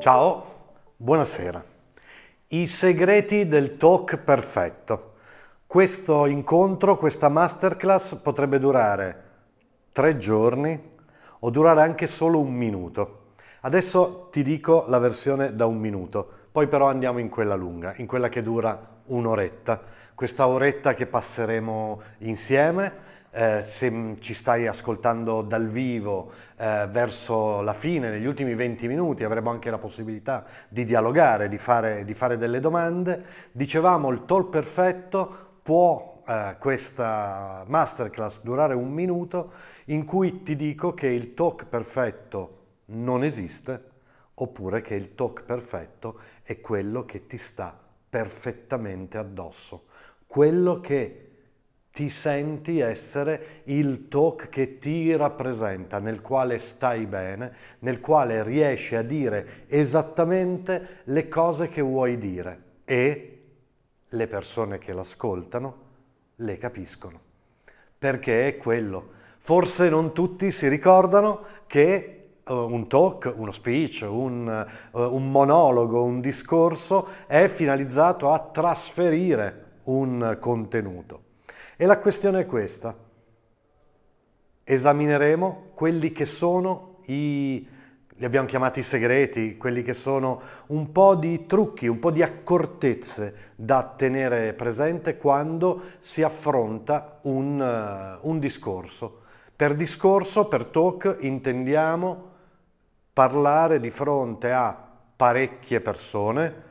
Ciao, buonasera. I segreti del talk perfetto. Questo incontro, questa masterclass potrebbe durare tre giorni o durare anche solo un minuto. Adesso ti dico la versione da un minuto, poi però andiamo in quella lunga, in quella che dura un'oretta. Questa oretta che passeremo insieme eh, se ci stai ascoltando dal vivo eh, verso la fine, negli ultimi 20 minuti, avremo anche la possibilità di dialogare, di fare, di fare delle domande. Dicevamo il talk perfetto può eh, questa masterclass durare un minuto in cui ti dico che il talk perfetto non esiste oppure che il talk perfetto è quello che ti sta perfettamente addosso, quello che ti senti essere il talk che ti rappresenta, nel quale stai bene, nel quale riesci a dire esattamente le cose che vuoi dire e le persone che l'ascoltano le capiscono. Perché è quello. Forse non tutti si ricordano che eh, un talk, uno speech, un, eh, un, monologo, un discorso è finalizzato a trasferire un contenuto. E la questione è questa. Esamineremo quelli che sono i, li abbiamo chiamati segreti, quelli che sono un po' di trucchi, un po' di accortezze da tenere presente quando si affronta un, uh, un discorso. Per discorso, per talk, intendiamo parlare di fronte a parecchie persone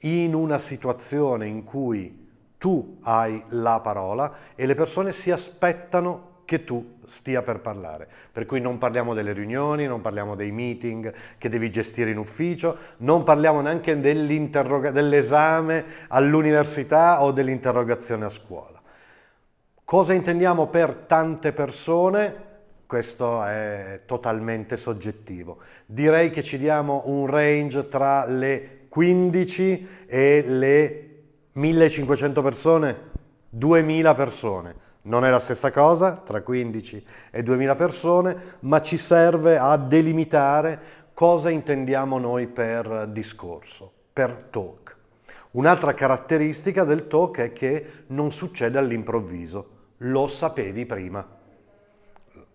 in una situazione in cui tu hai la parola e le persone si aspettano che tu stia per parlare. Per cui non parliamo delle riunioni, non parliamo dei meeting che devi gestire in ufficio, non parliamo neanche dell'esame all'università o dell'interrogazione a scuola. Cosa intendiamo per tante persone? Questo è totalmente soggettivo. Direi che ci diamo un range tra le 15 e le 1500 persone, 2000 persone. Non è la stessa cosa, tra 15 e 2000 persone, ma ci serve a delimitare cosa intendiamo noi per discorso, per talk. Un'altra caratteristica del talk è che non succede all'improvviso, lo sapevi prima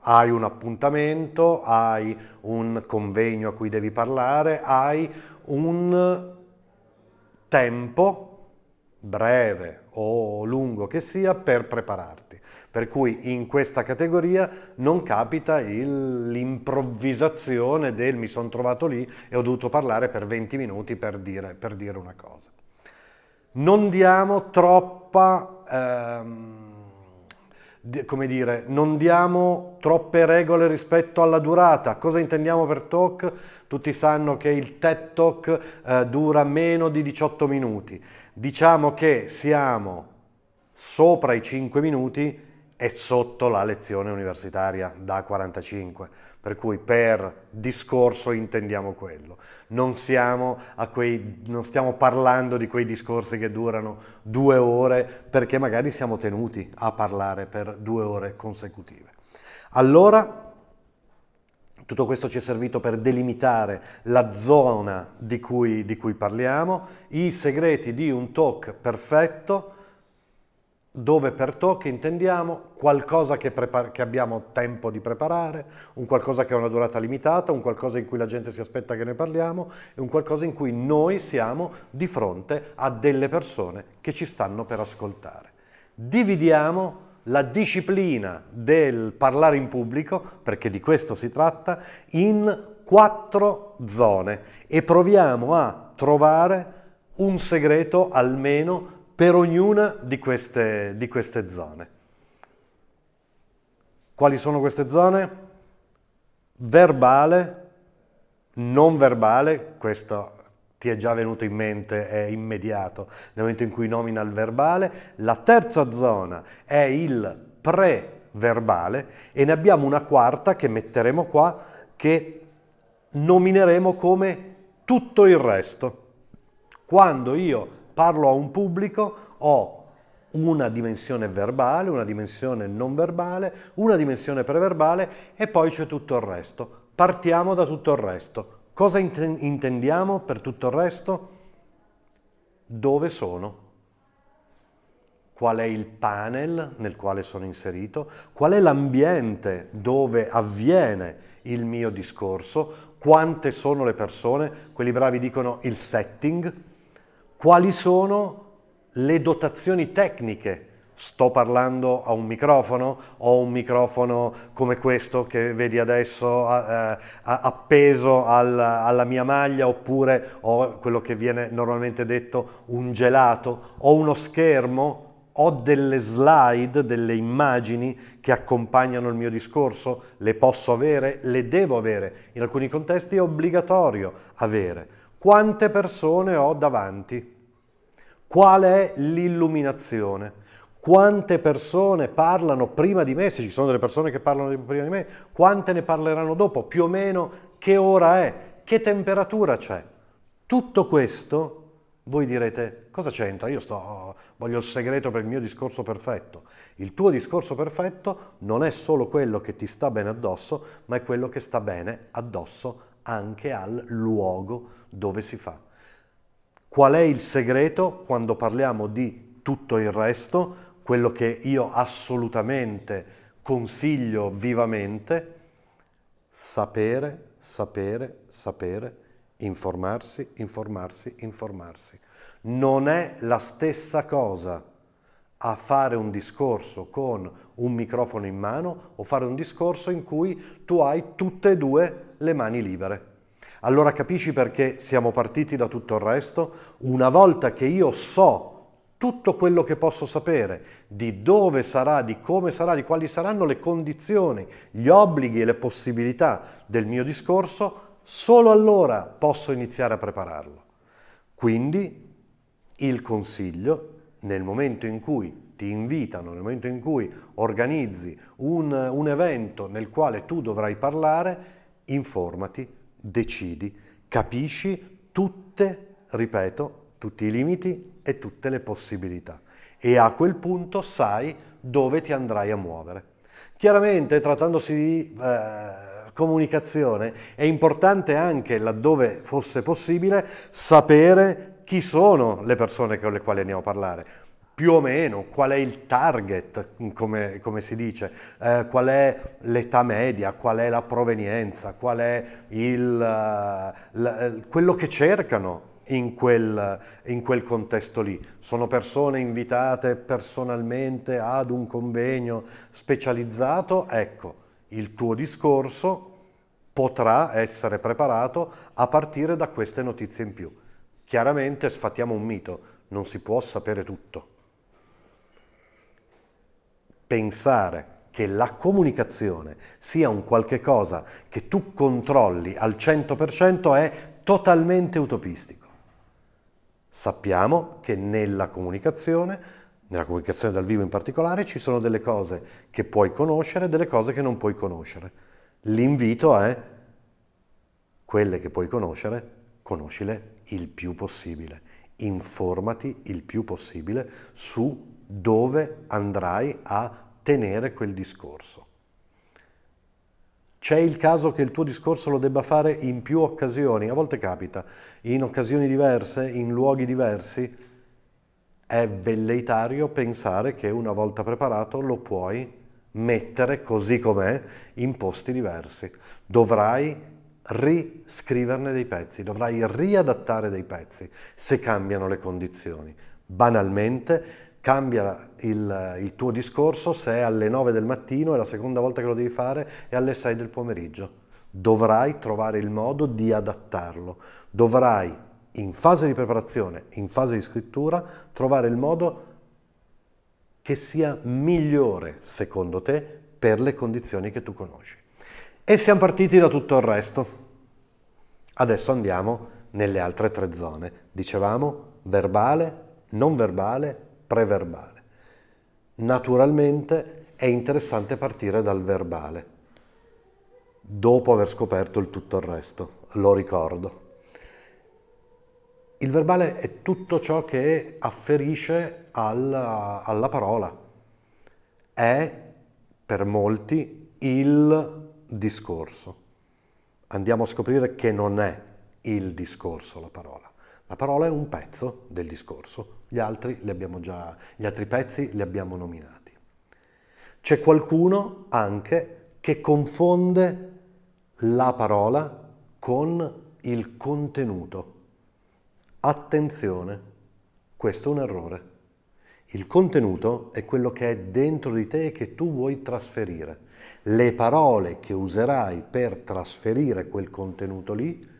hai un appuntamento, hai un convegno a cui devi parlare, hai un tempo breve o lungo che sia per prepararti. Per cui in questa categoria non capita il, l'improvvisazione del mi sono trovato lì e ho dovuto parlare per 20 minuti per dire, per dire una cosa. Non diamo troppa... Ehm, come dire, non diamo troppe regole rispetto alla durata. Cosa intendiamo per talk? Tutti sanno che il TED Talk eh, dura meno di 18 minuti. Diciamo che siamo sopra i 5 minuti è sotto la lezione universitaria da 45, per cui per discorso intendiamo quello. Non, quei, non, stiamo parlando di quei discorsi che durano due ore perché magari siamo tenuti a parlare per due ore consecutive. Allora, tutto questo ci è servito per delimitare la zona di cui, di cui parliamo, i segreti di un talk perfetto, dove per talk intendiamo qualcosa che, che, abbiamo tempo di preparare, un qualcosa che ha una durata limitata, un qualcosa in cui la gente si aspetta che ne parliamo e un qualcosa in cui noi siamo di fronte a delle persone che ci stanno per ascoltare. Dividiamo la disciplina del parlare in pubblico, perché di questo si tratta, in quattro zone e proviamo a trovare un segreto almeno per ognuna di queste, di queste zone. Quali sono queste zone? Verbale, non verbale, questo ti è già venuto in mente, è immediato nel momento in cui nomina il verbale. La terza zona è il pre-verbale e ne abbiamo una quarta che metteremo qua che nomineremo come tutto il resto. Quando io parlo a un pubblico, ho una dimensione verbale, una dimensione non verbale, una dimensione preverbale e poi c'è tutto il resto. Partiamo da tutto il resto. Cosa intendiamo per tutto il resto? Dove sono? Qual è il panel nel quale sono inserito? Qual è l'ambiente dove avviene il mio discorso? Quante sono le persone? Quelli bravi dicono il setting quali sono le dotazioni tecniche. Sto parlando a un microfono, ho un microfono come questo che vedi adesso eh, appeso al, alla mia maglia oppure ho quello che viene normalmente detto un gelato, ho uno schermo, ho delle slide, delle immagini che accompagnano il mio discorso, le posso avere, le devo avere, in alcuni contesti è obbligatorio avere quante persone ho davanti, qual è l'illuminazione, quante persone parlano prima di me, se ci sono delle persone che parlano prima di me, quante ne parleranno dopo, più o meno che ora è, che temperatura c'è. Tutto questo, voi direte, cosa c'entra? Io sto, voglio il segreto per il mio discorso perfetto. Il tuo discorso perfetto non è solo quello che ti sta bene addosso, ma è quello che sta bene addosso anche al luogo dove si fa. Qual è il segreto quando parliamo di tutto il resto? Quello che io assolutamente consiglio vivamente, sapere, sapere, sapere, informarsi, informarsi, informarsi. Non è la stessa cosa a fare un discorso con un microfono in mano o fare un discorso in cui tu hai tutte e due le mani libere. Allora capisci perché siamo partiti da tutto il resto? Una volta che io so tutto quello che posso sapere, di dove sarà, di come sarà, di quali saranno le condizioni, gli obblighi e le possibilità del mio discorso, solo allora posso iniziare a prepararlo. Quindi il consiglio, nel momento in cui ti invitano, nel momento in cui organizzi un, un evento nel quale tu dovrai parlare, informati, decidi, capisci tutte, ripeto, tutti i limiti e tutte le possibilità. E a quel punto sai dove ti andrai a muovere. Chiaramente, trattandosi di eh, comunicazione, è importante anche, laddove fosse possibile, sapere chi sono le persone con le quali andiamo a parlare più o meno qual è il target, come, come si dice, eh, qual è l'età media, qual è la provenienza, qual è il, eh, la, eh, quello che cercano in quel, in quel, contesto lì. Sono persone invitate personalmente ad un convegno specializzato, ecco, il tuo discorso potrà essere preparato a partire da queste notizie in più. Chiaramente sfattiamo un mito, non si può sapere tutto pensare che la comunicazione sia un qualche cosa che tu controlli al 100% è totalmente utopistico. Sappiamo che nella comunicazione, nella comunicazione dal vivo in particolare, ci sono delle cose che puoi conoscere e delle cose che non puoi conoscere. L'invito è quelle che puoi conoscere, conoscile il più possibile. Informati il più possibile su dove andrai a tenere quel discorso. C'è il caso che il tuo discorso lo debba fare in più occasioni, a volte capita, in occasioni diverse, in luoghi diversi. È velleitario pensare che una volta preparato lo puoi mettere così com'è in posti diversi. Dovrai riscriverne dei pezzi, dovrai riadattare dei pezzi se cambiano le condizioni. Banalmente, cambia il, il, tuo discorso se è alle 9 del mattino e la seconda volta che lo devi fare è alle 6 del pomeriggio. Dovrai trovare il modo di adattarlo. Dovrai, in fase di preparazione, in fase di scrittura, trovare il modo che sia migliore, secondo te, per le condizioni che tu conosci. E siamo partiti da tutto il resto. Adesso andiamo nelle altre tre zone. Dicevamo verbale, non verbale, preverbale. Naturalmente è interessante partire dal verbale, dopo aver scoperto il tutto il resto, lo ricordo. Il verbale è tutto ciò che afferisce alla, alla parola, è per molti il discorso. Andiamo a scoprire che non è il discorso, la parola. La parola è un pezzo del discorso, gli altri, già, gli altri pezzi li abbiamo nominati. C'è qualcuno anche che confonde la parola con il contenuto. Attenzione, questo è un errore. Il contenuto è quello che è dentro di te e che tu vuoi trasferire. Le parole che userai per trasferire quel contenuto lì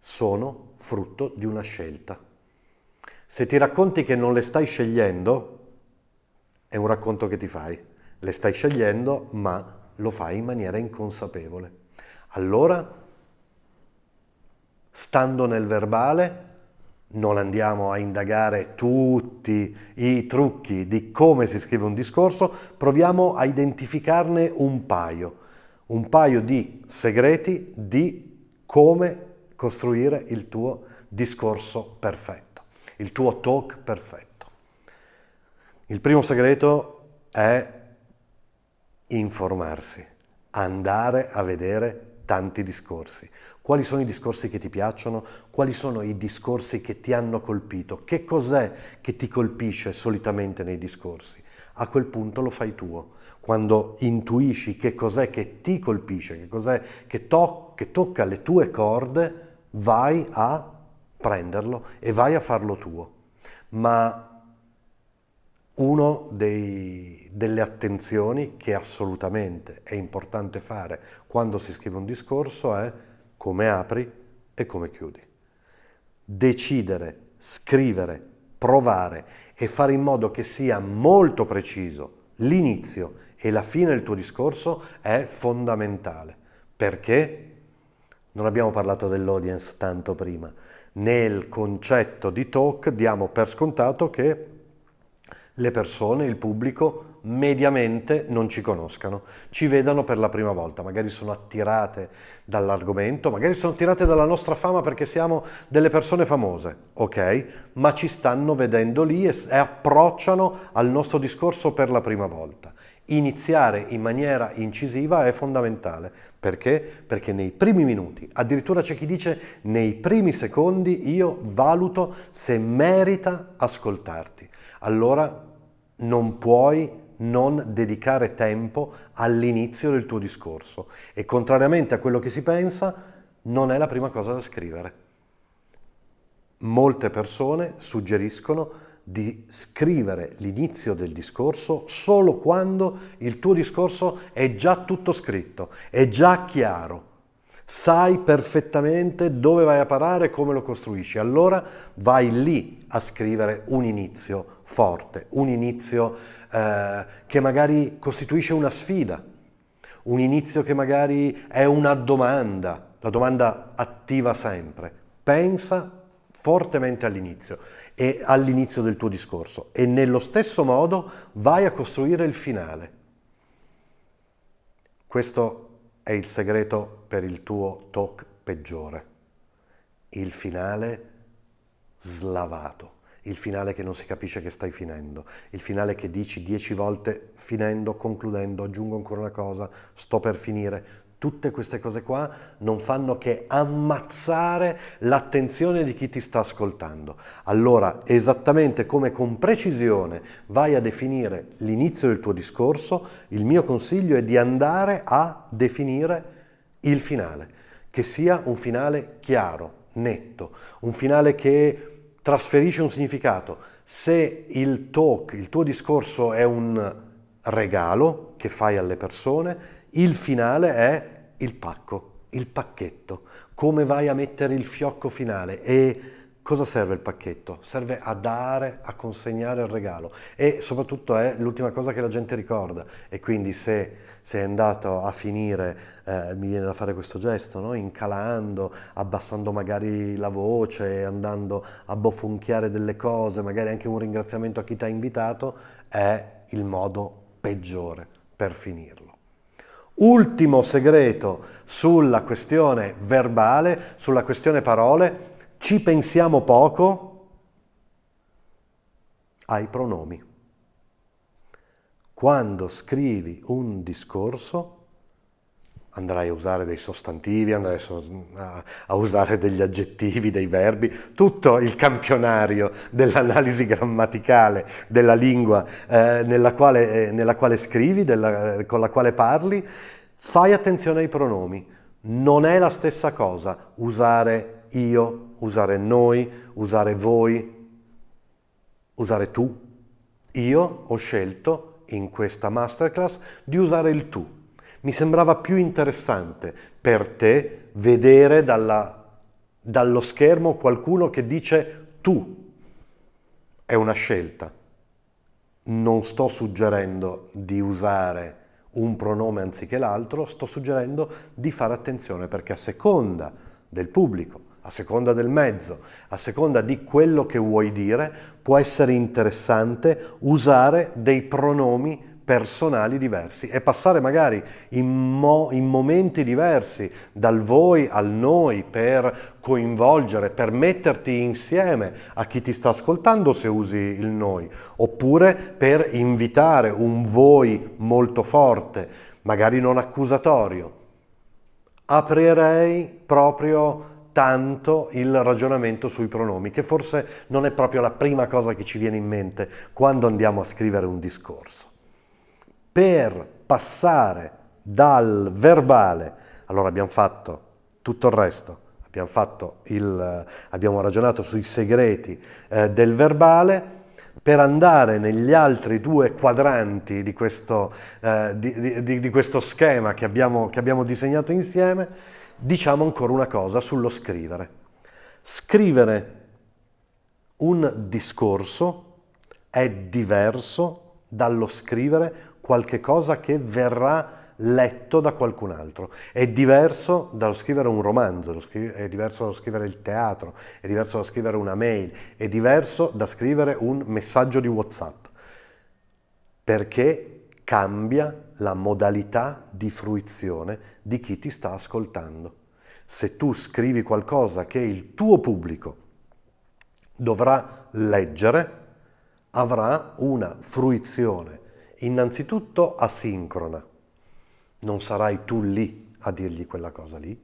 sono frutto di una scelta. Se ti racconti che non le stai scegliendo, è un racconto che ti fai. Le stai scegliendo, ma lo fai in maniera inconsapevole. Allora, stando nel verbale, non andiamo a indagare tutti i trucchi di come si scrive un discorso, proviamo a identificarne un paio, un paio di segreti di come costruire il tuo discorso perfetto, il tuo talk perfetto. Il primo segreto è informarsi, andare a vedere tanti discorsi. Quali sono i discorsi che ti piacciono? Quali sono i discorsi che ti hanno colpito? Che cos'è che ti colpisce solitamente nei discorsi? A quel punto lo fai tuo. Quando intuisci che cos'è che ti colpisce, che cos'è che, to che tocca le tue corde, vai a prenderlo e vai a farlo tuo. Ma una delle attenzioni che assolutamente è importante fare quando si scrive un discorso è come apri e come chiudi. Decidere, scrivere, provare e fare in modo che sia molto preciso l'inizio e la fine del tuo discorso è fondamentale. Perché? Non abbiamo parlato dell'audience tanto prima. Nel concetto di talk diamo per scontato che le persone, il pubblico, mediamente non ci conoscano, ci vedano per la prima volta, magari sono attirate dall'argomento, magari sono attirate dalla nostra fama perché siamo delle persone famose, ok? Ma ci stanno vedendo lì e, e approcciano al nostro discorso per la prima volta iniziare in maniera incisiva è fondamentale. Perché? Perché nei primi minuti, addirittura c'è chi dice nei primi secondi io valuto se merita ascoltarti. Allora non puoi non dedicare tempo all'inizio del tuo discorso e contrariamente a quello che si pensa non è la prima cosa da scrivere. Molte persone suggeriscono di scrivere l'inizio del discorso solo quando il tuo discorso è già tutto scritto, è già chiaro, sai perfettamente dove vai a parare e come lo costruisci. Allora vai lì a scrivere un inizio forte, un inizio eh, che magari costituisce una sfida, un inizio che magari è una domanda, la domanda attiva sempre. Pensa fortemente all'inizio e all'inizio del tuo discorso e nello stesso modo vai a costruire il finale. Questo è il segreto per il tuo talk peggiore, il finale slavato, il finale che non si capisce che stai finendo, il finale che dici dieci volte finendo, concludendo, aggiungo ancora una cosa, sto per finire, Tutte queste cose qua non fanno che ammazzare l'attenzione di chi ti sta ascoltando. Allora, esattamente come con precisione vai a definire l'inizio del tuo discorso, il mio consiglio è di andare a definire il finale, che sia un finale chiaro, netto, un finale che trasferisce un significato. Se il talk, il tuo discorso è un regalo che fai alle persone, il finale è il pacco, il pacchetto, come vai a mettere il fiocco finale e cosa serve il pacchetto? Serve a dare, a consegnare il regalo e soprattutto è l'ultima cosa che la gente ricorda e quindi se sei andato a finire, eh, mi viene da fare questo gesto, no? incalando, abbassando magari la voce, andando a bofonchiare delle cose, magari anche un ringraziamento a chi ti ha invitato, è il modo peggiore per finire. Ultimo segreto sulla questione verbale, sulla questione parole, ci pensiamo poco ai pronomi. Quando scrivi un discorso, andrai a usare dei sostantivi, andrai a usare degli aggettivi, dei verbi, tutto il campionario dell'analisi grammaticale della lingua eh, nella, quale, eh, nella, quale, scrivi, della, eh, con la quale parli, fai attenzione ai pronomi. Non è la stessa cosa usare io, usare noi, usare voi, usare tu. Io ho scelto in questa masterclass di usare il tu mi sembrava più interessante per te vedere dalla, dallo schermo qualcuno che dice tu. È una scelta. Non sto suggerendo di usare un pronome anziché l'altro, sto suggerendo di fare attenzione perché a seconda del pubblico, a seconda del mezzo, a seconda di quello che vuoi dire, può essere interessante usare dei pronomi personali diversi e passare magari in, mo in momenti diversi dal voi al noi per coinvolgere, per metterti insieme a chi ti sta ascoltando se usi il noi, oppure per invitare un voi molto forte, magari non accusatorio. Aprirei proprio tanto il ragionamento sui pronomi, che forse non è proprio la prima cosa che ci viene in mente quando andiamo a scrivere un discorso per passare dal verbale, allora abbiamo fatto tutto il resto, abbiamo, fatto il, abbiamo ragionato sui segreti eh, del verbale, per andare negli altri due quadranti di questo, eh, di, di, di questo schema che abbiamo, che abbiamo disegnato insieme, diciamo ancora una cosa sullo scrivere. Scrivere un discorso è diverso dallo scrivere qualche cosa che verrà letto da qualcun altro. È diverso dallo scrivere un romanzo, è diverso dallo scrivere il teatro, è diverso da scrivere una mail, è diverso da scrivere un messaggio di WhatsApp, perché cambia la modalità di fruizione di chi ti sta ascoltando. Se tu scrivi qualcosa che il tuo pubblico dovrà leggere, avrà una fruizione innanzitutto asincrona. Non sarai tu lì a dirgli quella cosa lì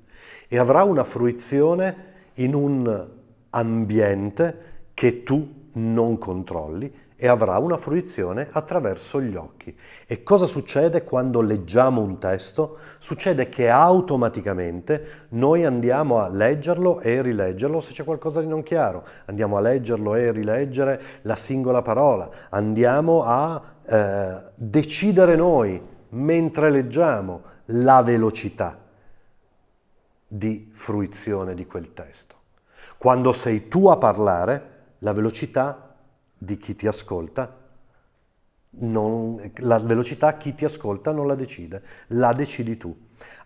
e avrà una fruizione in un ambiente che tu non controlli e avrà una fruizione attraverso gli occhi. E cosa succede quando leggiamo un testo? Succede che automaticamente noi andiamo a leggerlo e rileggerlo se c'è qualcosa di non chiaro, andiamo a leggerlo e rileggere la singola parola, andiamo a eh, decidere noi, mentre leggiamo, la velocità di fruizione di quel testo. Quando sei tu a parlare, la velocità di chi ti ascolta, non, la velocità chi ti ascolta non la decide, la decidi tu.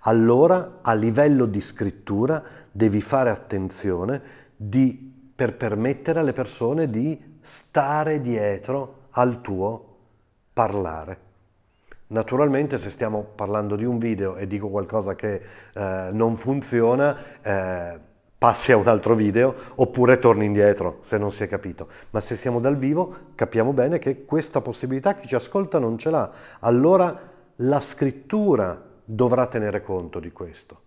Allora a livello di scrittura devi fare attenzione di, per permettere alle persone di stare dietro al tuo parlare. Naturalmente se stiamo parlando di un video e dico qualcosa che eh, non funziona, eh, passi a un altro video oppure torni indietro se non si è capito. Ma se siamo dal vivo capiamo bene che questa possibilità chi ci ascolta non ce l'ha. Allora la scrittura dovrà tenere conto di questo.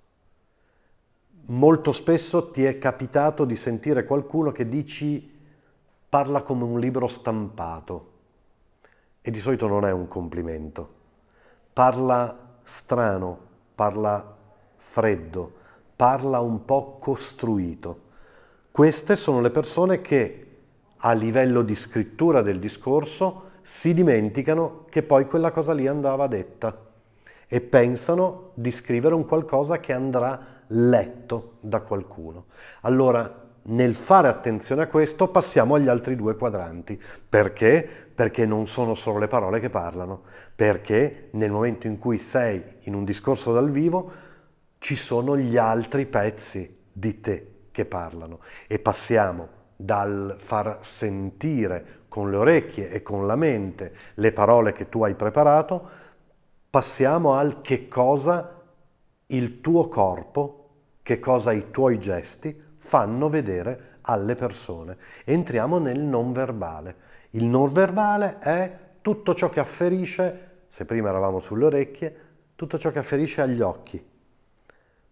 Molto spesso ti è capitato di sentire qualcuno che dici parla come un libro stampato e di solito non è un complimento. Parla strano, parla freddo, parla un po' costruito. Queste sono le persone che a livello di scrittura del discorso si dimenticano che poi quella cosa lì andava detta e pensano di scrivere un qualcosa che andrà letto da qualcuno. Allora, nel fare attenzione a questo, passiamo agli altri due quadranti. Perché? perché non sono solo le parole che parlano, perché nel momento in cui sei in un discorso dal vivo ci sono gli altri pezzi di te che parlano e passiamo dal far sentire con le orecchie e con la mente le parole che tu hai preparato, passiamo al che cosa il tuo corpo, che cosa i tuoi gesti fanno vedere alle persone. Entriamo nel non verbale. Il non verbale è tutto ciò che afferisce, se prima eravamo sulle orecchie, tutto ciò che afferisce agli occhi.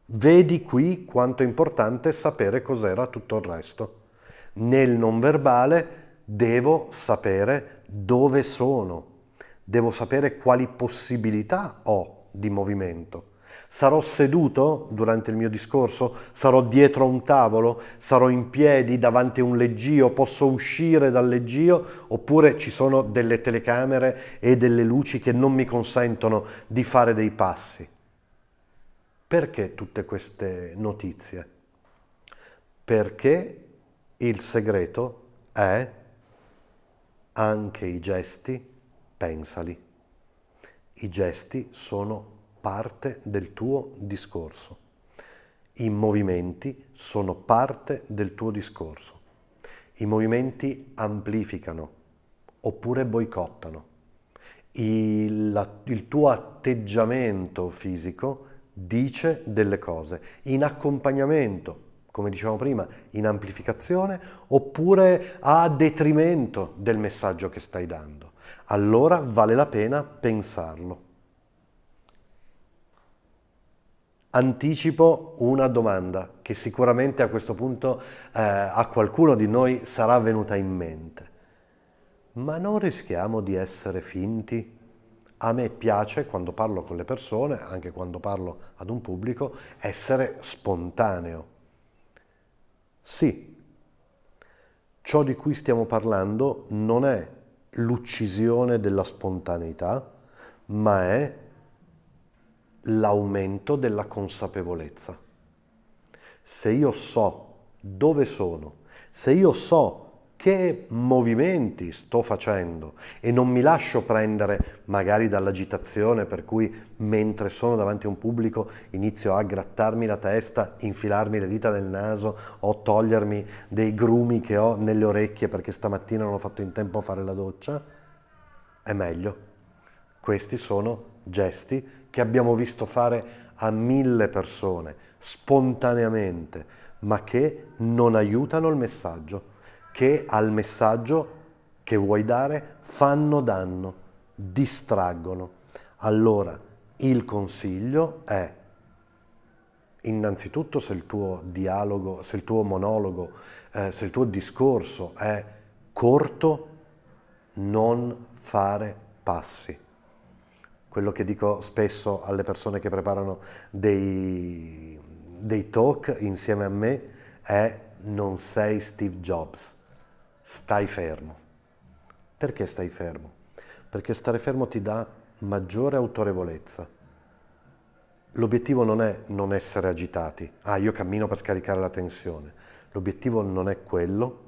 Vedi qui quanto è importante sapere cos'era tutto il resto. Nel non verbale devo sapere dove sono, devo sapere quali possibilità ho di movimento Sarò seduto durante il mio discorso? Sarò dietro a un tavolo? Sarò in piedi davanti a un leggio? Posso uscire dal leggio? Oppure ci sono delle telecamere e delle luci che non mi consentono di fare dei passi? Perché tutte queste notizie? Perché il segreto è anche i gesti, pensali. I gesti sono parte del tuo discorso. I movimenti sono parte del tuo discorso. I movimenti amplificano oppure boicottano. Il, il, tuo atteggiamento fisico dice delle cose in accompagnamento, come dicevamo prima, in amplificazione oppure a detrimento del messaggio che stai dando. Allora vale la pena pensarlo. Anticipo una domanda che sicuramente a questo punto eh, a qualcuno di noi sarà venuta in mente. Ma non rischiamo di essere finti? A me piace quando parlo con le persone, anche quando parlo ad un pubblico, essere spontaneo. Sì, ciò di cui stiamo parlando non è l'uccisione della spontaneità, ma è l'aumento della consapevolezza. Se io so dove sono, se io so che movimenti sto facendo e non mi lascio prendere magari dall'agitazione per cui mentre sono davanti a un pubblico inizio a grattarmi la testa, infilarmi le dita nel naso o togliermi dei grumi che ho nelle orecchie perché stamattina non ho fatto in tempo a fare la doccia, è meglio. Questi sono gesti che abbiamo visto fare a mille persone spontaneamente, ma che non aiutano il messaggio, che al messaggio che vuoi dare fanno danno, distraggono. Allora il consiglio è innanzitutto se il tuo dialogo, se il tuo monologo, eh, se il tuo discorso è corto, non fare passi quello che dico spesso alle persone che preparano dei, dei talk insieme a me è non sei Steve Jobs, stai fermo. Perché stai fermo? Perché stare fermo ti dà maggiore autorevolezza. L'obiettivo non è non essere agitati, ah io cammino per scaricare la tensione, l'obiettivo non è quello,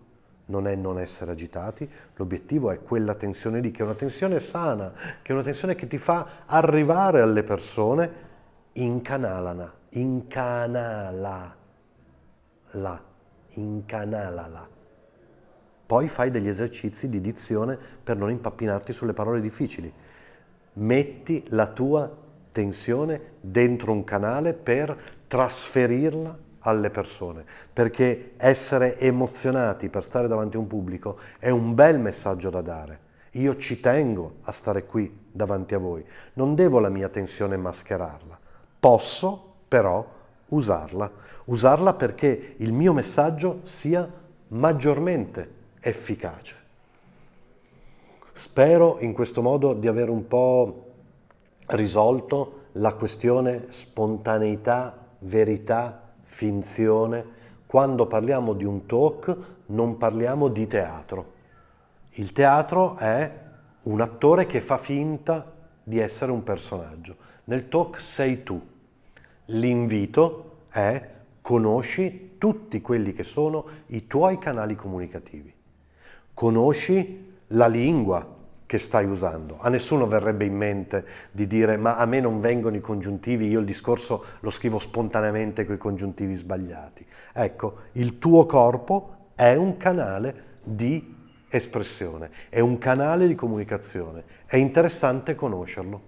non è non essere agitati, l'obiettivo è quella tensione lì, che è una tensione sana, che è una tensione che ti fa arrivare alle persone, incanalala, incanala, la, incanalala. Poi fai degli esercizi di dizione per non impappinarti sulle parole difficili. Metti la tua tensione dentro un canale per trasferirla alle persone, perché essere emozionati per stare davanti a un pubblico è un bel messaggio da dare. Io ci tengo a stare qui davanti a voi, non devo la mia tensione mascherarla, posso però usarla, usarla perché il mio messaggio sia maggiormente efficace. Spero in questo modo di aver un po' risolto la questione spontaneità, verità, finzione. Quando parliamo di un talk non parliamo di teatro. Il teatro è un attore che fa finta di essere un personaggio. Nel talk sei tu. L'invito è conosci tutti quelli che sono i tuoi canali comunicativi. Conosci la lingua, che stai usando. A nessuno verrebbe in mente di dire ma a me non vengono i congiuntivi, io il discorso lo scrivo spontaneamente con i congiuntivi sbagliati. Ecco, il tuo corpo è un canale di espressione, è un canale di comunicazione, è interessante conoscerlo.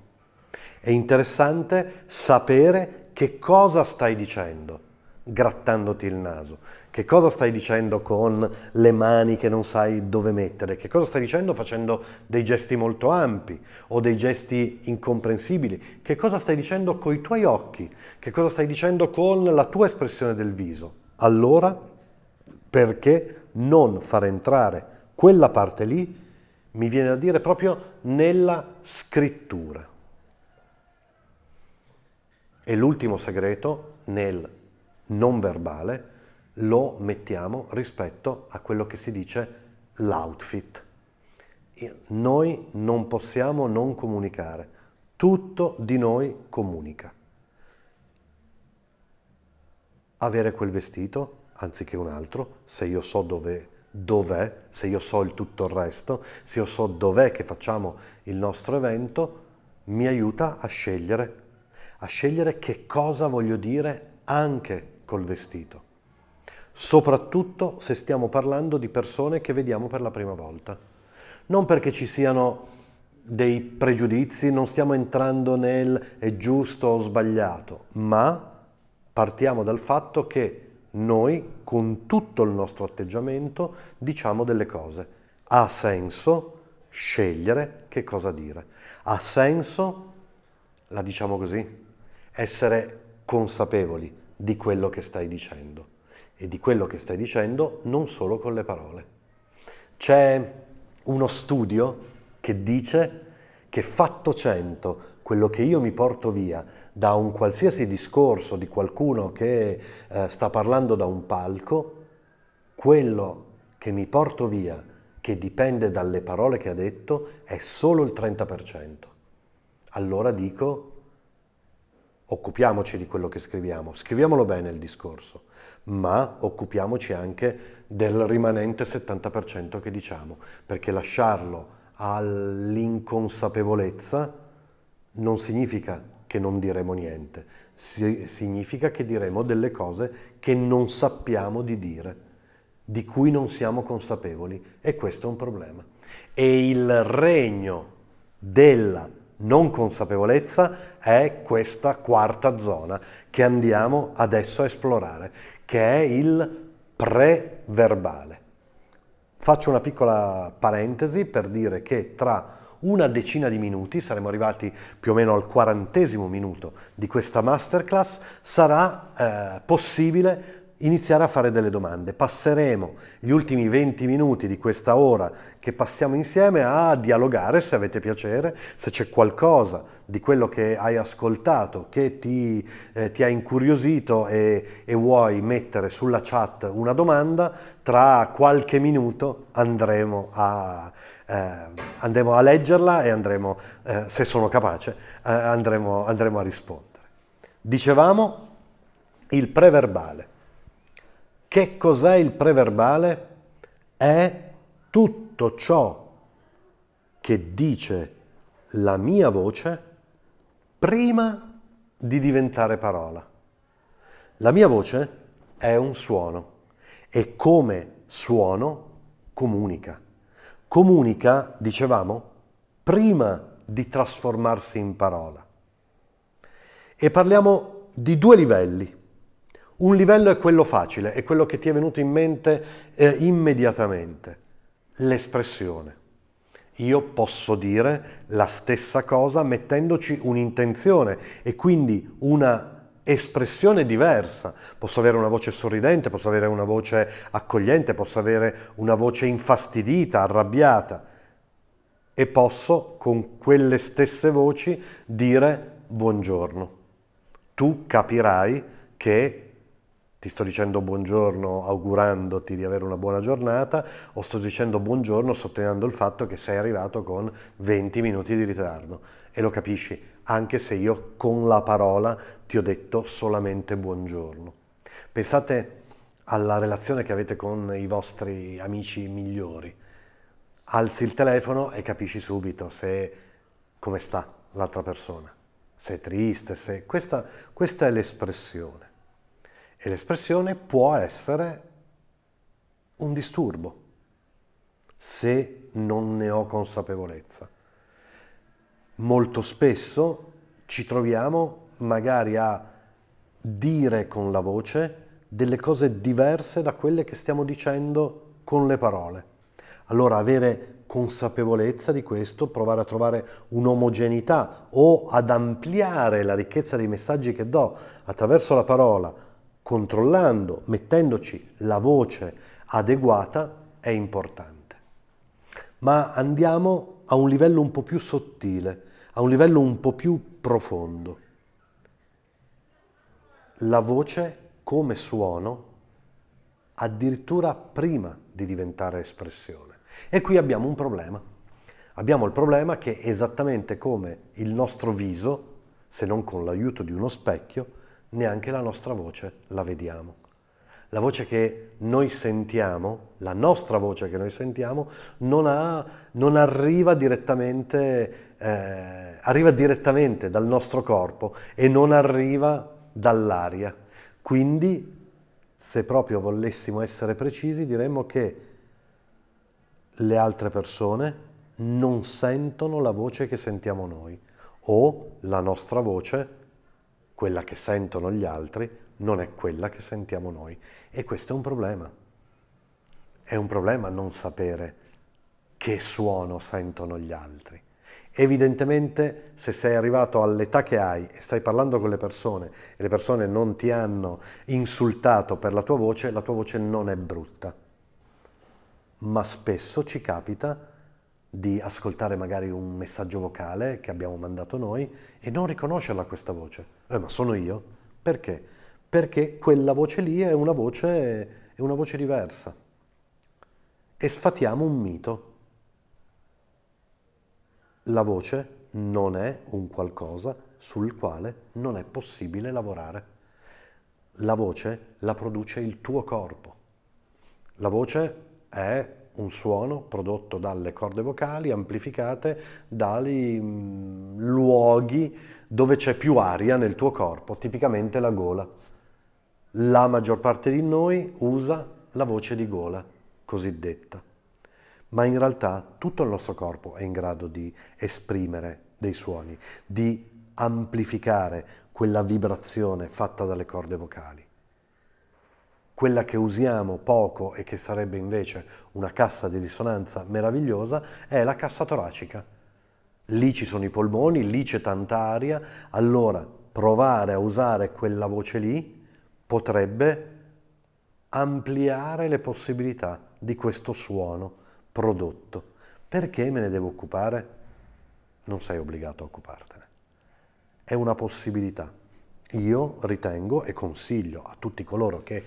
È interessante sapere che cosa stai dicendo grattandoti il naso, che cosa stai dicendo con le mani che non sai dove mettere? Che cosa stai dicendo facendo dei gesti molto ampi o dei gesti incomprensibili? Che cosa stai dicendo con i tuoi occhi? Che cosa stai dicendo con la tua espressione del viso? Allora, perché non far entrare quella parte lì, mi viene a dire, proprio nella scrittura? E l'ultimo segreto nel non verbale lo mettiamo rispetto a quello che si dice l'outfit. Noi non possiamo non comunicare, tutto di noi comunica. Avere quel vestito anziché un altro, se io so dove dov'è, se io so il tutto il resto, se io so dov'è che facciamo il nostro evento, mi aiuta a scegliere, a scegliere che cosa voglio dire anche col vestito soprattutto se stiamo parlando di persone che vediamo per la prima volta. Non perché ci siano dei pregiudizi, non stiamo entrando nel è giusto o sbagliato, ma partiamo dal fatto che noi con tutto il nostro atteggiamento diciamo delle cose. Ha senso scegliere che cosa dire. Ha senso, la diciamo così, essere consapevoli di quello che stai dicendo e di quello che stai dicendo non solo con le parole. C'è uno studio che dice che fatto cento, quello che io mi porto via da un qualsiasi discorso di qualcuno che eh, sta parlando da un palco, quello che mi porto via, che dipende dalle parole che ha detto, è solo il 30%. Allora dico, occupiamoci di quello che scriviamo, scriviamolo bene il discorso, ma occupiamoci anche del rimanente 70% che diciamo, perché lasciarlo all'inconsapevolezza non significa che non diremo niente, si significa che diremo delle cose che non sappiamo di dire, di cui non siamo consapevoli e questo è un problema. E il regno della non consapevolezza è questa quarta zona che andiamo adesso a esplorare, che è il preverbale. Faccio una piccola parentesi per dire che tra una decina di minuti, saremo arrivati più o meno al quarantesimo minuto di questa masterclass, sarà eh, possibile iniziare a fare delle domande. Passeremo gli ultimi 20 minuti di questa ora che passiamo insieme a dialogare se avete piacere, se c'è qualcosa di quello che hai ascoltato che ti, eh, ti ha incuriosito e, e vuoi mettere sulla chat una domanda, tra qualche minuto andremo a, eh, andremo a leggerla e andremo, eh, se sono capace, eh, andremo, andremo a rispondere. Dicevamo il preverbale. Che cos'è il preverbale? È tutto ciò che dice la mia voce prima di diventare parola. La mia voce è un suono e come suono comunica. Comunica, dicevamo, prima di trasformarsi in parola. E parliamo di due livelli. Un livello è quello facile, è quello che ti è venuto in mente eh, immediatamente, l'espressione. Io posso dire la stessa cosa mettendoci un'intenzione e quindi una espressione diversa. Posso avere una voce sorridente, posso avere una voce accogliente, posso avere una voce infastidita, arrabbiata e posso con quelle stesse voci dire buongiorno. Tu capirai che ti sto dicendo buongiorno augurandoti di avere una buona giornata o sto dicendo buongiorno sottolineando il fatto che sei arrivato con 20 minuti di ritardo e lo capisci anche se io con la parola ti ho detto solamente buongiorno. Pensate alla relazione che avete con i vostri amici migliori. Alzi il telefono e capisci subito se come sta l'altra persona, se è triste, se... questa, questa è l'espressione. E l'espressione può essere un disturbo, se non ne ho consapevolezza. Molto spesso ci troviamo magari a dire con la voce delle cose diverse da quelle che stiamo dicendo con le parole. Allora avere consapevolezza di questo, provare a trovare un'omogeneità o ad ampliare la ricchezza dei messaggi che do attraverso la parola controllando, mettendoci la voce adeguata, è importante. Ma andiamo a un livello un po' più sottile, a un livello un po' più profondo. La voce come suono addirittura prima di diventare espressione. E qui abbiamo un problema. Abbiamo il problema che esattamente come il nostro viso, se non con l'aiuto di uno specchio, neanche la nostra voce la vediamo. La voce che noi sentiamo, la nostra voce che noi sentiamo, non, ha, non arriva, direttamente, eh, arriva direttamente dal nostro corpo e non arriva dall'aria. Quindi, se proprio volessimo essere precisi, diremmo che le altre persone non sentono la voce che sentiamo noi o la nostra voce quella che sentono gli altri non è quella che sentiamo noi. E questo è un problema. È un problema non sapere che suono sentono gli altri. Evidentemente se sei arrivato all'età che hai e stai parlando con le persone e le persone non ti hanno insultato per la tua voce, la tua voce non è brutta. Ma spesso ci capita di ascoltare magari un messaggio vocale che abbiamo mandato noi e non riconoscerla questa voce. Eh, ma sono io? Perché? Perché quella voce lì è una voce, è una voce diversa. E sfatiamo un mito. La voce non è un qualcosa sul quale non è possibile lavorare. La voce la produce il tuo corpo. La voce è un suono prodotto dalle corde vocali amplificate dai mm, luoghi dove c'è più aria nel tuo corpo, tipicamente la gola. La maggior parte di noi usa la voce di gola, cosiddetta, ma in realtà tutto il nostro corpo è in grado di esprimere dei suoni, di amplificare quella vibrazione fatta dalle corde vocali quella che usiamo poco e che sarebbe invece una cassa di risonanza meravigliosa è la cassa toracica. Lì ci sono i polmoni, lì c'è tanta aria, allora provare a usare quella voce lì potrebbe ampliare le possibilità di questo suono prodotto. Perché me ne devo occupare? Non sei obbligato a occupartene. È una possibilità. Io ritengo e consiglio a tutti coloro che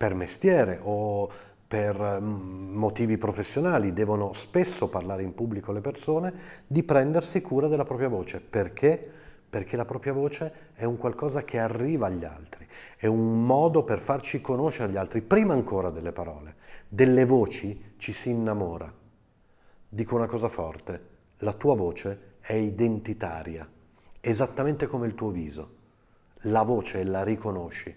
per mestiere o per mm, motivi professionali devono spesso parlare in pubblico le persone, di prendersi cura della propria voce. Perché? Perché la propria voce è un qualcosa che arriva agli altri, è un modo per farci conoscere gli altri, prima ancora delle parole, delle voci ci si innamora. Dico una cosa forte, la tua voce è identitaria, esattamente come il tuo viso. La voce la riconosci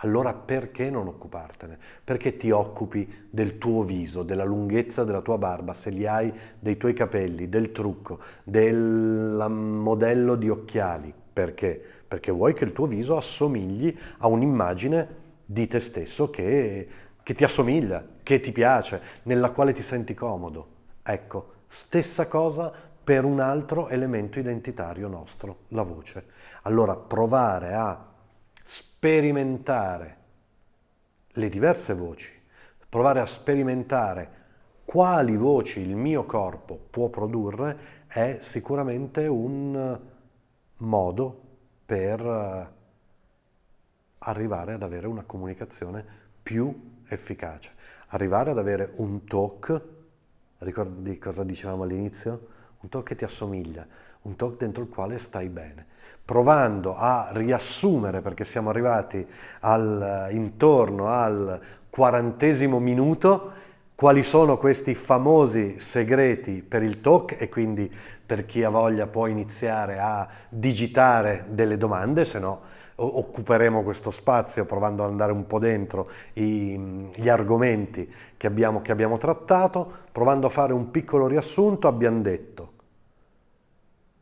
allora perché non occupartene? Perché ti occupi del tuo viso, della lunghezza della tua barba, se li hai, dei tuoi capelli, del trucco, del modello di occhiali? Perché? Perché vuoi che il tuo viso assomigli a un'immagine di te stesso che, che ti assomiglia, che ti piace, nella quale ti senti comodo. Ecco, stessa cosa per un altro elemento identitario nostro, la voce. Allora provare a sperimentare le diverse voci, provare a sperimentare quali voci il mio corpo può produrre è sicuramente un modo per eh, arrivare ad avere una comunicazione più efficace, arrivare ad avere un talk, ricordi cosa dicevamo all'inizio? un talk che ti assomiglia, un talk dentro il quale stai bene, provando a riassumere, perché siamo arrivati al, eh, intorno al quarantesimo minuto, quali sono questi famosi segreti per il talk e quindi per chi ha voglia può iniziare a digitare delle domande, se no occuperemo questo spazio provando ad andare un po' dentro i, mm, gli argomenti che abbiamo, che abbiamo trattato, provando a fare un piccolo riassunto, abbiamo detto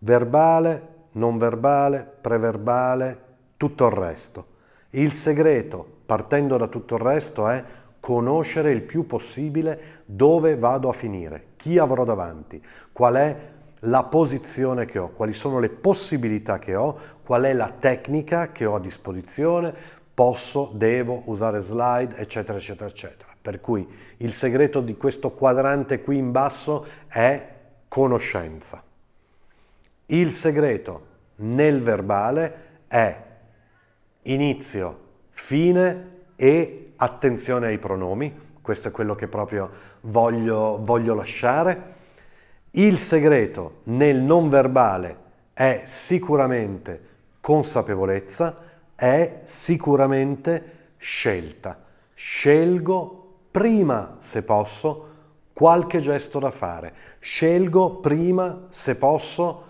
verbale, non verbale, preverbale, tutto il resto. Il segreto, partendo da tutto il resto, è conoscere il più possibile dove vado a finire, chi avrò davanti, qual è la posizione che ho, quali sono le possibilità che ho, qual è la tecnica che ho a disposizione, posso, devo usare slide, eccetera, eccetera, eccetera. Per cui il segreto di questo quadrante qui in basso è conoscenza. Il segreto nel verbale è inizio, fine e attenzione ai pronomi, questo è quello che proprio voglio, voglio lasciare. Il segreto nel non verbale è sicuramente consapevolezza, è sicuramente scelta. Scelgo prima, se posso, qualche gesto da fare. Scelgo prima, se posso,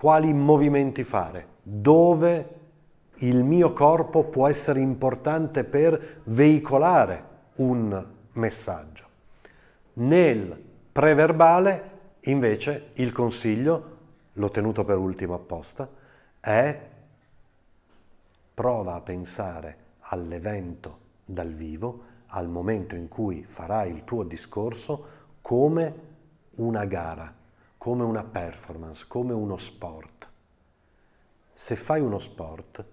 quali movimenti fare, dove il mio corpo può essere importante per veicolare un messaggio. Nel preverbale, invece, il consiglio, l'ho tenuto per ultimo apposta, è prova a pensare all'evento dal vivo, al momento in cui farai il tuo discorso, come una gara come una performance, come uno sport. Se fai uno sport,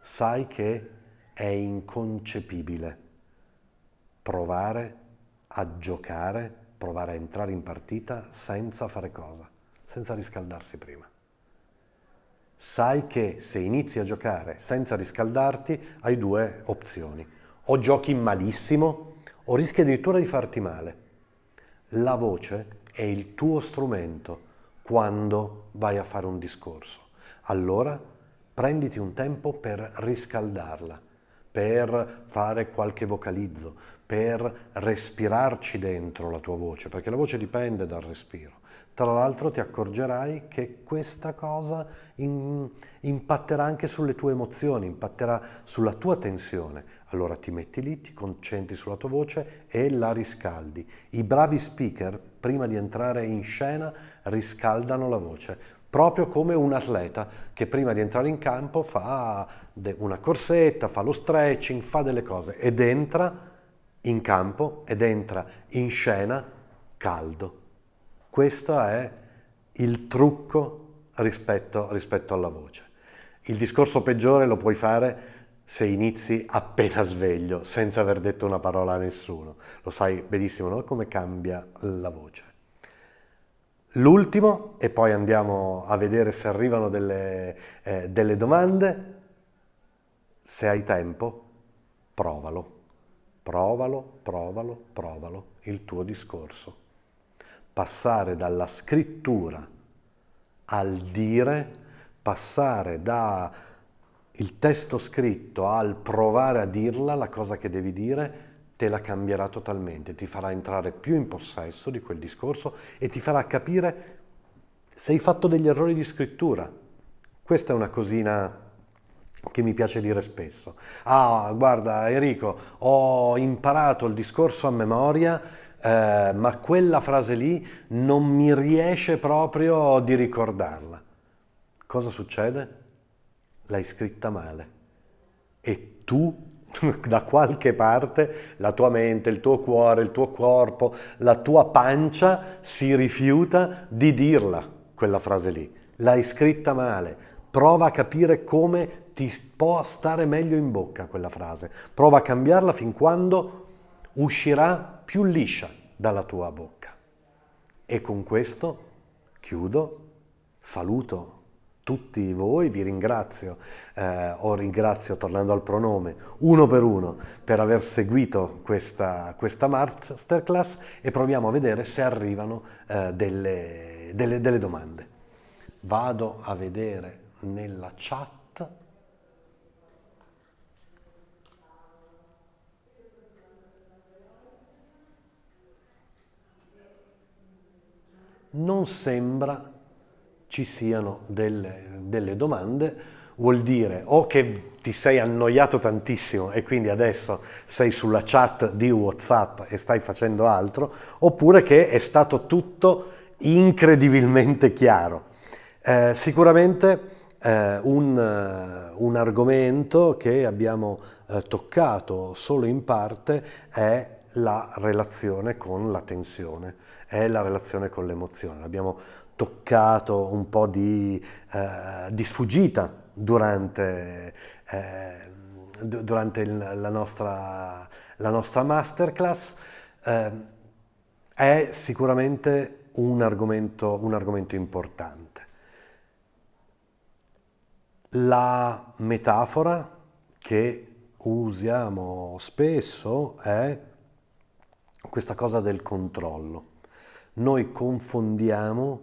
sai che è inconcepibile provare a giocare, provare a entrare in partita senza fare cosa, senza riscaldarsi prima. Sai che se inizi a giocare senza riscaldarti hai due opzioni. O giochi malissimo o rischi addirittura di farti male. La voce è il tuo strumento quando vai a fare un discorso. Allora prenditi un tempo per riscaldarla, per fare qualche vocalizzo, per respirarci dentro la tua voce, perché la voce dipende dal respiro. Tra l'altro ti accorgerai che questa cosa in, impatterà anche sulle tue emozioni, impatterà sulla tua tensione. Allora ti metti lì, ti concentri sulla tua voce e la riscaldi. I bravi speaker, prima di entrare in scena, riscaldano la voce, proprio come un atleta che prima di entrare in campo fa una corsetta, fa lo stretching, fa delle cose ed entra in campo ed entra in scena caldo. Questo è il trucco rispetto, rispetto alla voce. Il discorso peggiore lo puoi fare se inizi appena sveglio, senza aver detto una parola a nessuno. Lo sai benissimo, no? Come cambia la voce. L'ultimo, e poi andiamo a vedere se arrivano delle, eh, delle domande. Se hai tempo, provalo. Provalo, provalo, provalo il tuo discorso passare dalla scrittura al dire, passare dal testo scritto al provare a dirla la cosa che devi dire, te la cambierà totalmente, ti farà entrare più in possesso di quel discorso e ti farà capire se hai fatto degli errori di scrittura. Questa è una cosina che mi piace dire spesso. Ah, guarda Enrico, ho imparato il discorso a memoria eh, ma quella frase lì non mi riesce proprio di ricordarla. Cosa succede? L'hai scritta male e tu da qualche parte la tua mente, il tuo cuore, il tuo corpo, la tua pancia si rifiuta di dirla quella frase lì. L'hai scritta male. Prova a capire come ti può stare meglio in bocca quella frase. Prova a cambiarla fin quando uscirà più liscia dalla tua bocca. E con questo chiudo, saluto tutti voi, vi ringrazio, eh, o ringrazio tornando al pronome, uno per uno per aver seguito questa, questa masterclass e proviamo a vedere se arrivano eh, delle, delle, delle domande. Vado a vedere nella chat non sembra ci siano delle, delle domande, vuol dire o che ti sei annoiato tantissimo e quindi adesso sei sulla chat di WhatsApp e stai facendo altro, oppure che è stato tutto incredibilmente chiaro. Eh, sicuramente eh, un, eh, un, argomento che abbiamo eh, toccato solo in parte è la relazione con la tensione è la relazione con l'emozione. L'abbiamo toccato un po' di, eh, di sfuggita durante, eh, durante il, la, nostra, la, nostra, masterclass. Eh, è sicuramente un argomento, un argomento importante. La metafora che usiamo spesso è questa cosa del controllo noi confondiamo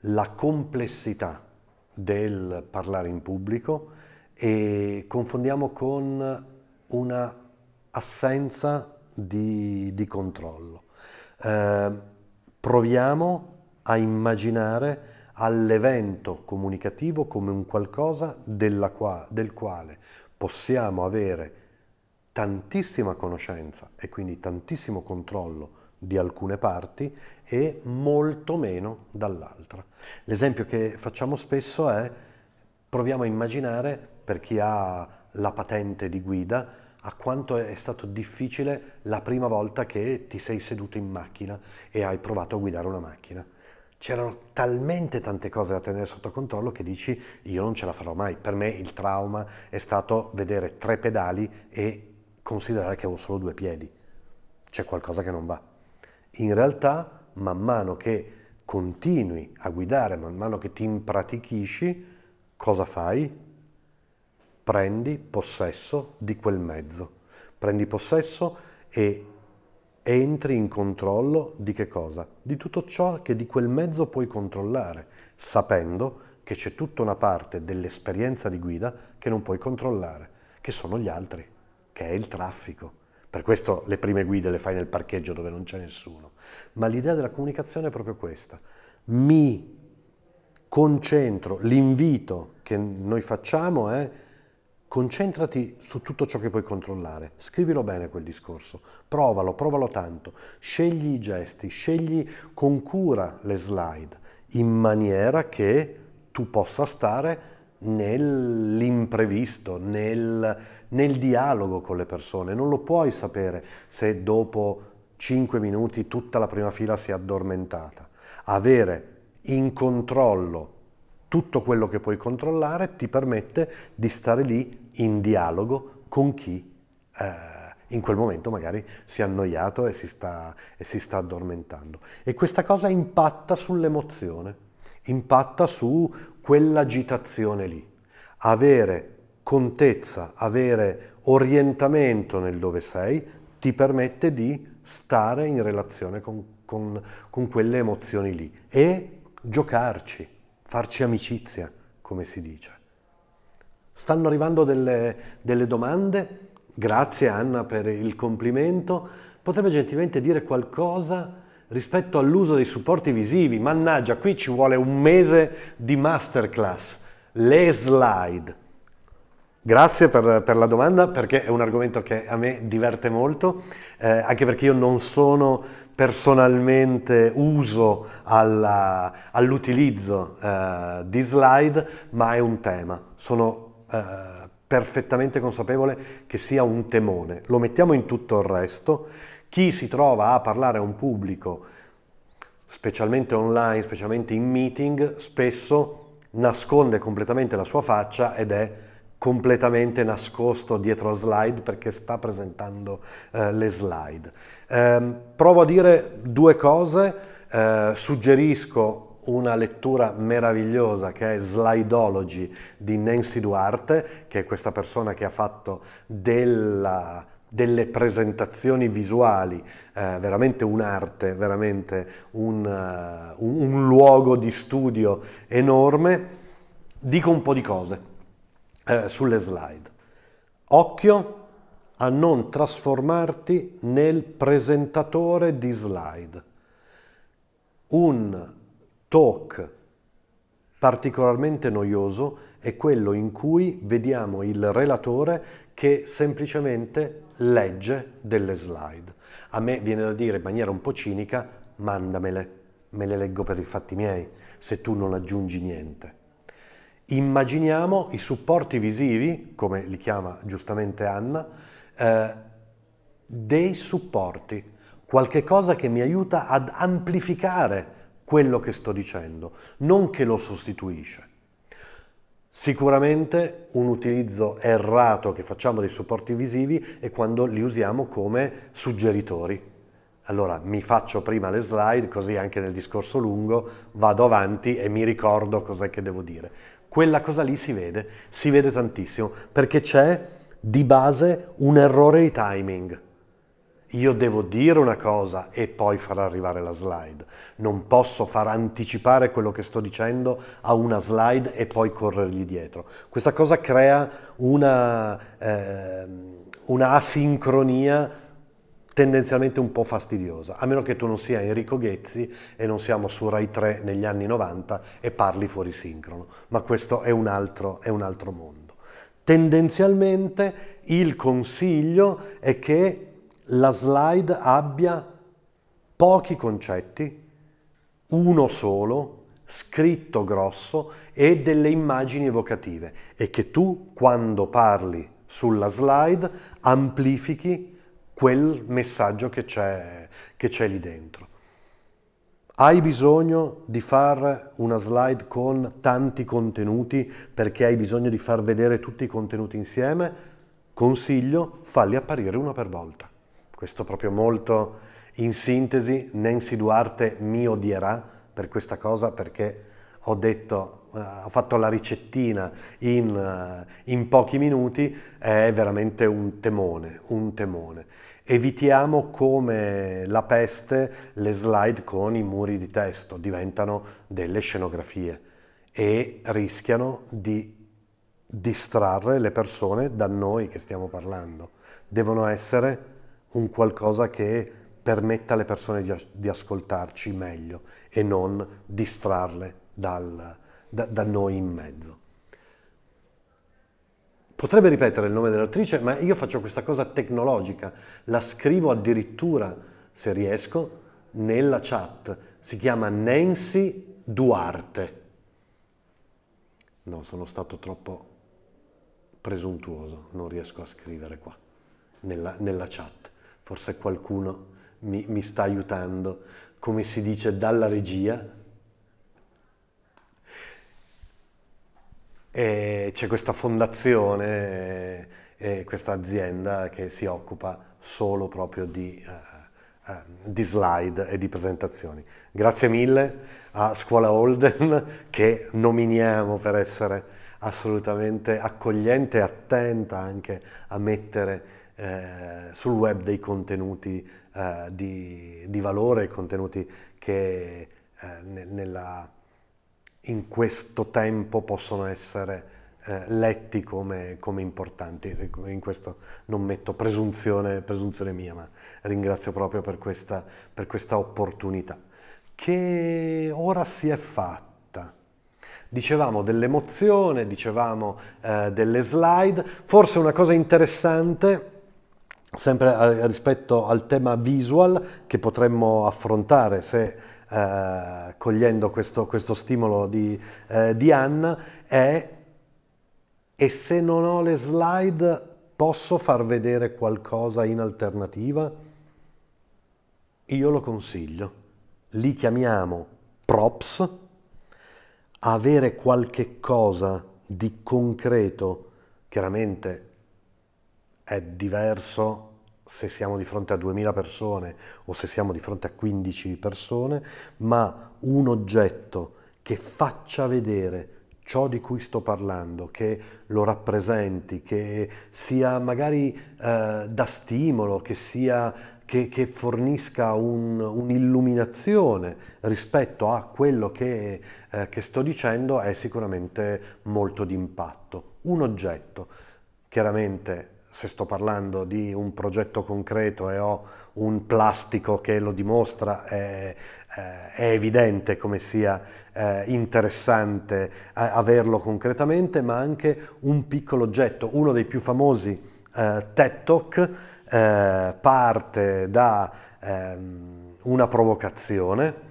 la complessità del parlare in pubblico e confondiamo con una assenza di, di controllo. Eh, proviamo a immaginare all'evento comunicativo come un qualcosa qua, del quale possiamo avere tantissima conoscenza e quindi tantissimo controllo di alcune parti e molto meno dall'altra. L'esempio che facciamo spesso è proviamo a immaginare per chi ha la patente di guida a quanto è stato difficile la prima volta che ti sei seduto in macchina e hai provato a guidare una macchina. C'erano talmente tante cose da tenere sotto controllo che dici io non ce la farò mai. Per me il trauma è stato vedere tre pedali e considerare che avevo solo due piedi. C'è qualcosa che non va. In realtà, man mano che continui a guidare, man mano che ti impratichisci, cosa fai? Prendi possesso di quel mezzo. Prendi possesso e entri in controllo di che cosa? Di tutto ciò che di quel mezzo puoi controllare, sapendo che c'è tutta una parte dell'esperienza di guida che non puoi controllare, che sono gli altri, che è il traffico. Per questo le prime guide le fai nel parcheggio dove non c'è nessuno. Ma l'idea della comunicazione è proprio questa. Mi concentro, l'invito che noi facciamo è concentrati su tutto ciò che puoi controllare, scrivilo bene quel discorso, provalo, provalo tanto, scegli i gesti, scegli con cura le slide, in maniera che tu possa stare nell'imprevisto, nel, nel dialogo con le persone. Non lo puoi sapere se dopo 5 minuti tutta la prima fila si è addormentata. Avere in controllo tutto quello che puoi controllare ti permette di stare lì in dialogo con chi eh, in quel momento magari si è annoiato e si sta, e si sta addormentando. E questa cosa impatta sull'emozione impatta su quell'agitazione lì. Avere contezza, avere orientamento nel dove sei, ti permette di stare in relazione con, con, con quelle emozioni lì e giocarci, farci amicizia, come si dice. Stanno arrivando delle, delle domande, grazie Anna per il complimento, potrebbe gentilmente dire qualcosa rispetto all'uso dei supporti visivi. Mannaggia, qui ci vuole un mese di masterclass. Le slide. Grazie per, per, la domanda perché è un argomento che a me diverte molto, eh, anche perché io non sono personalmente uso all'utilizzo eh, di slide, ma è un tema. Sono eh, perfettamente consapevole che sia un temone. Lo mettiamo in tutto il resto chi si trova a parlare a un pubblico, specialmente online, specialmente in meeting, spesso nasconde completamente la sua faccia ed è completamente nascosto dietro slide perché sta presentando eh, le slide. Eh, provo a dire due cose, eh, suggerisco una lettura meravigliosa che è Slideology di Nancy Duarte, che è questa persona che ha fatto della delle presentazioni visuali, eh, veramente un'arte, veramente un, uh, un, luogo di studio enorme, dico un po' di cose eh, sulle slide. Occhio a non trasformarti nel presentatore di slide. Un talk particolarmente noioso è quello in cui vediamo il relatore che semplicemente legge delle slide. A me viene da dire in maniera un po' cinica, mandamele, me le leggo per i fatti miei, se tu non aggiungi niente. Immaginiamo i supporti visivi, come li chiama giustamente Anna, eh, dei supporti, qualche cosa che mi aiuta ad amplificare quello che sto dicendo, non che lo sostituisce. Sicuramente un utilizzo errato che facciamo dei supporti visivi è quando li usiamo come suggeritori. Allora mi faccio prima le slide, così anche nel discorso lungo vado avanti e mi ricordo cos'è che devo dire. Quella cosa lì si vede, si vede tantissimo, perché c'è di base un errore di timing. Io devo dire una cosa e poi far arrivare la slide. Non posso far anticipare quello che sto dicendo a una slide e poi corrergli dietro. Questa cosa crea una, eh, una asincronia tendenzialmente un po' fastidiosa, a meno che tu non sia Enrico Ghezzi e non siamo su Rai 3 negli anni 90 e parli fuori sincrono, ma questo è un altro, è un altro mondo. Tendenzialmente il consiglio è che la slide abbia pochi concetti, uno solo, scritto grosso e delle immagini evocative e che tu quando parli sulla slide amplifichi quel messaggio che c'è, lì dentro. Hai bisogno di fare una slide con tanti contenuti perché hai bisogno di far vedere tutti i contenuti insieme? Consiglio, falli apparire uno per volta. Questo proprio molto in sintesi, Nancy Duarte mi odierà per questa cosa perché ho detto, uh, ho fatto la ricettina in, uh, in pochi minuti, è veramente un temone, un temone. Evitiamo come la peste le slide con i muri di testo, diventano delle scenografie e rischiano di distrarre le persone da noi che stiamo parlando. Devono essere un qualcosa che permetta alle persone di, di ascoltarci meglio e non distrarle dal, da, da noi in mezzo. Potrebbe ripetere il nome dell'attrice, ma io faccio questa cosa tecnologica, la scrivo addirittura, se riesco, nella chat. Si chiama Nancy Duarte. No, sono stato troppo presuntuoso, non riesco a scrivere qua, nella, nella chat forse qualcuno mi, mi sta aiutando, come si dice dalla regia. E c'è questa fondazione e, questa azienda che si occupa solo proprio di... Uh, di slide e di presentazioni. Grazie mille a Scuola Holden che nominiamo per essere assolutamente accogliente e attenta anche a mettere eh, sul web dei contenuti eh, di, di, valore, contenuti che eh, nella, in questo tempo possono essere eh, letti come, come, importanti. In questo non metto presunzione, presunzione mia, ma ringrazio proprio per questa, per questa opportunità. Che ora si è fatta? dicevamo dell'emozione, dicevamo eh, delle slide, forse una cosa interessante sempre a, eh, rispetto al tema visual che potremmo affrontare se eh, cogliendo questo, questo, stimolo di, eh, di Anna è e se non ho le slide posso far vedere qualcosa in alternativa? Io lo consiglio, li chiamiamo props, avere qualche cosa di concreto, chiaramente è diverso se siamo di fronte a 2000 persone o se siamo di fronte a 15 persone, ma un oggetto che faccia vedere ciò di cui sto parlando, che lo rappresenti, che sia magari eh, da stimolo, che, sia, che, che fornisca un'illuminazione rispetto a quello che, eh, che sto dicendo, è sicuramente molto d'impatto. Un oggetto, chiaramente se sto parlando di un progetto concreto e ho un plastico che lo dimostra, è, eh, è evidente come sia eh, interessante eh, averlo concretamente, ma anche un piccolo oggetto, uno dei più famosi eh, TED Talk eh, parte da ehm, una provocazione.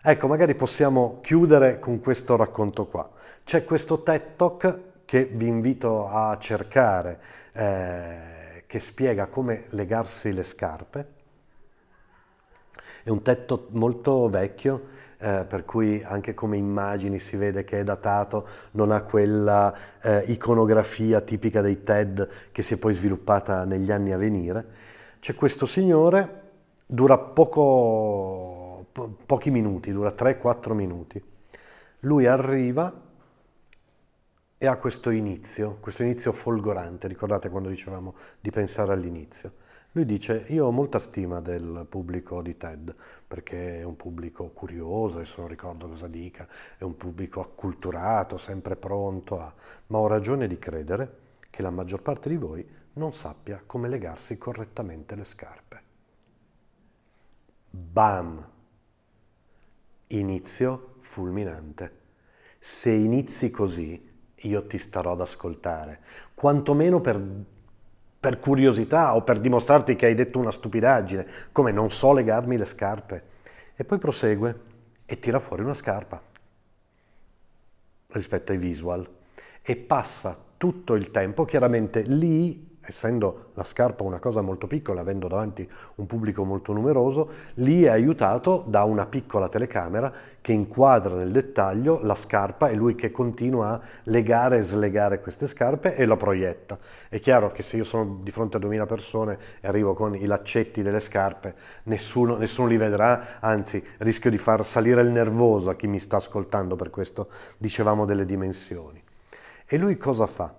Ecco, magari possiamo chiudere con questo racconto qua. C'è questo TED Talk che vi invito a cercare, eh, che spiega come legarsi le scarpe. È un tetto molto vecchio, eh, per cui anche come immagini si vede che è datato, non ha quella eh, iconografia tipica dei TED che si è poi sviluppata negli anni a venire. C'è questo signore, dura poco, po pochi minuti, dura 3-4 minuti. Lui arriva, e ha questo inizio, questo inizio folgorante, ricordate quando dicevamo di pensare all'inizio. Lui dice, io ho molta stima del pubblico di TED, perché è un pubblico curioso, adesso non ricordo cosa dica, è un pubblico acculturato, sempre pronto a... ma ho ragione di credere che la maggior parte di voi non sappia come legarsi correttamente le scarpe. Bam! Inizio fulminante. Se inizi così, io ti starò ad ascoltare, quantomeno per, per curiosità o per dimostrarti che hai detto una stupidaggine, come non so legarmi le scarpe. E poi prosegue e tira fuori una scarpa rispetto ai visual e passa tutto il tempo, chiaramente lì essendo la scarpa una cosa molto piccola, avendo davanti un pubblico molto numeroso, lì è aiutato da una piccola telecamera che inquadra nel dettaglio la scarpa e lui che continua a legare e slegare queste scarpe e la proietta. È chiaro che se io sono di fronte a 2000 persone e arrivo con i laccetti delle scarpe, nessuno, nessuno li vedrà, anzi rischio di far salire il nervoso a chi mi sta ascoltando, per questo dicevamo delle dimensioni. E lui cosa fa?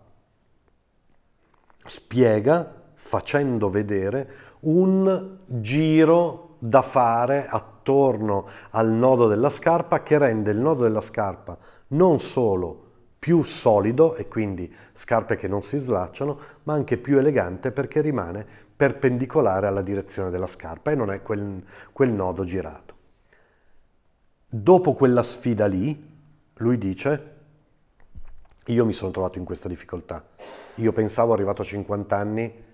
spiega facendo vedere un giro da fare attorno al nodo della scarpa che rende il nodo della scarpa non solo più solido e quindi scarpe che non si slacciano, ma anche più elegante perché rimane perpendicolare alla direzione della scarpa e non è quel, quel nodo girato. Dopo quella sfida lì, lui dice, io mi sono trovato in questa difficoltà, io pensavo, arrivato a 50 anni,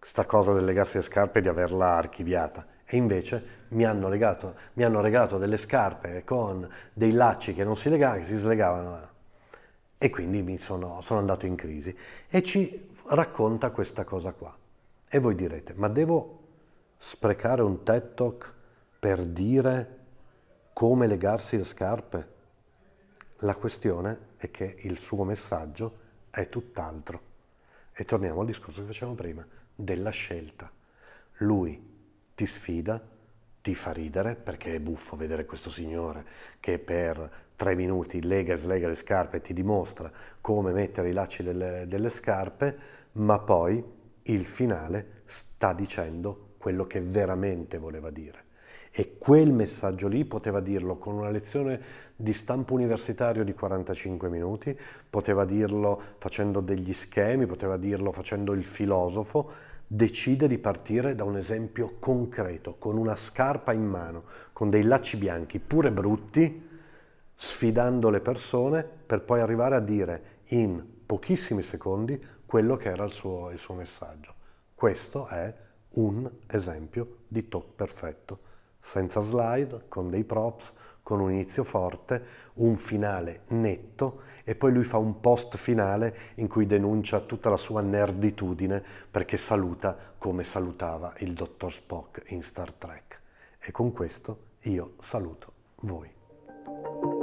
questa cosa del legarsi le scarpe di averla archiviata. E invece mi hanno, legato, mi hanno regalato delle scarpe con dei lacci che non si legavano, che si slegavano. E quindi sono, sono andato in crisi. E ci racconta questa cosa qua. E voi direte, ma devo sprecare un TED Talk per dire come legarsi le scarpe? La questione è che il suo messaggio è è tutt'altro. E torniamo al discorso che facevamo prima, della scelta. Lui ti sfida, ti fa ridere, perché è buffo vedere questo signore che per tre minuti lega e slega le scarpe e ti dimostra come mettere i lacci delle, delle scarpe, ma poi il finale sta dicendo quello che veramente voleva dire. E quel messaggio lì poteva dirlo con una lezione di stampo universitario di 45 minuti, poteva dirlo facendo degli schemi, poteva dirlo facendo il filosofo, decide di partire da un esempio concreto, con una scarpa in mano, con dei lacci bianchi pure brutti, sfidando le persone per poi arrivare a dire in pochissimi secondi quello che era il suo, il suo messaggio. Questo è un esempio di tocco perfetto senza slide, con dei props, con un inizio forte, un finale netto e poi lui fa un post finale in cui denuncia tutta la sua nerditudine perché saluta come salutava il dottor Spock in Star Trek. E con questo io saluto voi.